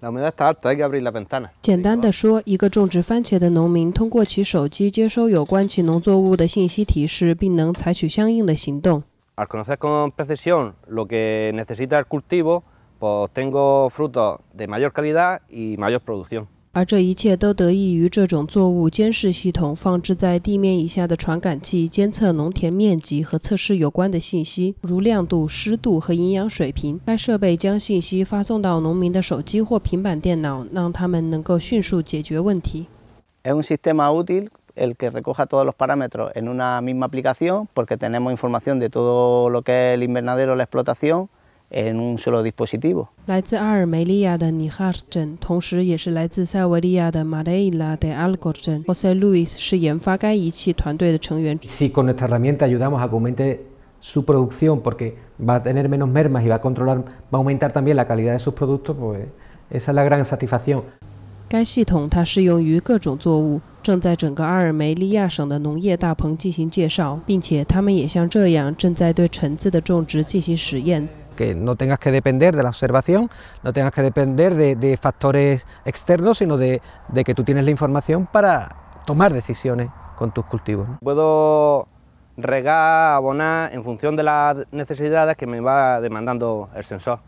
La humedad está alta, hay que abrir la ventana. Qiandan de show, un agricultor de zona seca recibe información sobre los cultivos de interés a través de su móvil y puede tomar las acciones correspondientes. Al conocer con precisión lo que necesita el cultivo, pues tengo fruto de mayor calidad y mayor producción. 而这一切都得益于这种作物监视系统，放置在地面以下的传感器监测农田面积和测试有关的信息，如亮度、湿度和营养水平。该设备将信息发送到农民的手机或平板电脑，让他们能够迅速解决问题。en un solo dispositivo. 来自阿尔梅利亚的尼哈镇，同时也是来自塞维利亚的马雷伊拉的阿尔戈镇。José Luis 是研发该仪器团队的成员。Si con nuestra herramienta ayudamos a aumente su producción, porque va a tener menos mermas y va a controlar, va a aumentar también la calidad de sus productos, pues esa es la gran satisfacción. 该系统它适用于各种作物，正在整个阿尔梅利亚省的农业大棚进行介绍，并且他们也像这样正在对橙子的种植进行实验。que no tengas que depender de la observación, no tengas que depender de, factores externos, sino de, que tú tienes la información para tomar decisiones con tus cultivos. Puedo regar, abonar en función de las necesidades que me va demandando el sensor.